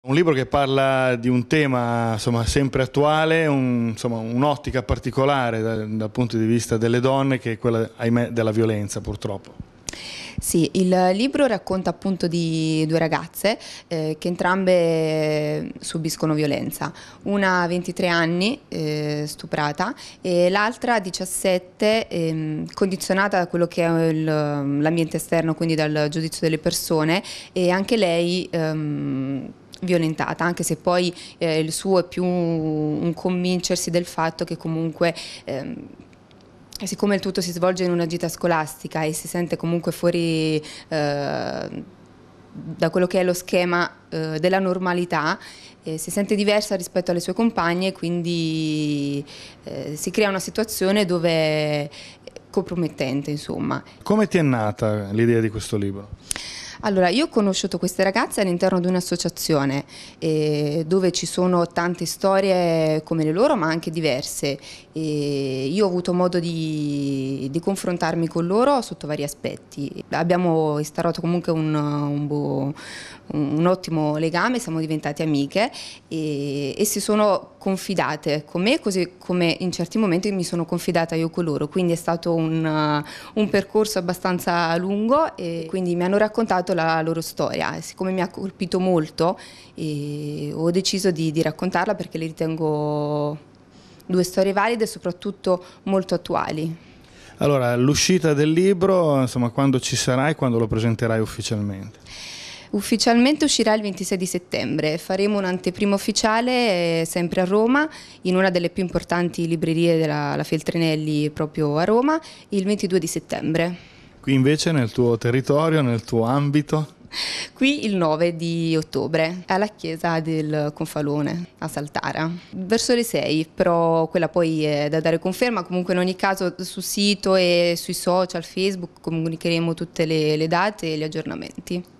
Un libro che parla di un tema insomma, sempre attuale, un'ottica particolare dal, dal punto di vista delle donne che è quella, ahimè, della violenza purtroppo. Sì, il libro racconta appunto di due ragazze eh, che entrambe eh, subiscono violenza, una a 23 anni eh, stuprata e l'altra a 17 eh, condizionata da quello che è l'ambiente esterno, quindi dal giudizio delle persone e anche lei... Ehm, violentata, anche se poi eh, il suo è più un convincersi del fatto che comunque... Ehm, siccome il tutto si svolge in una gita scolastica e si sente comunque fuori eh, da quello che è lo schema eh, della normalità, eh, si sente diversa rispetto alle sue compagne e quindi eh, si crea una situazione dove è compromettente, insomma. Come ti è nata l'idea di questo libro? Allora, io ho conosciuto queste ragazze all'interno di un'associazione eh, dove ci sono tante storie come le loro ma anche diverse. E io ho avuto modo di, di, confrontarmi con loro sotto vari aspetti. Abbiamo instaurato comunque un, un, bo, un, un ottimo legame, siamo diventate amiche e, e si sono confidate con me così come in certi momenti mi sono confidata io con loro, quindi è stato un, un percorso abbastanza lungo e quindi mi hanno raccontato la loro storia siccome mi ha colpito molto ho deciso di, di raccontarla perché le ritengo due storie valide e soprattutto molto attuali. Allora, l'uscita del libro, insomma, quando ci sarai, e quando lo presenterai ufficialmente? Ufficialmente uscirà il 26 settembre, faremo un'anteprima ufficiale eh, sempre a Roma, in una delle più importanti librerie della Feltrinelli proprio a Roma, il 22 settembre. Qui invece nel tuo territorio, nel tuo ambito? Qui il 9 di ottobre, alla chiesa del Confalone a Saltara, verso le 6, però quella poi è da dare conferma, comunque in ogni caso sul sito e sui social, Facebook comunicheremo tutte le, le date e gli aggiornamenti.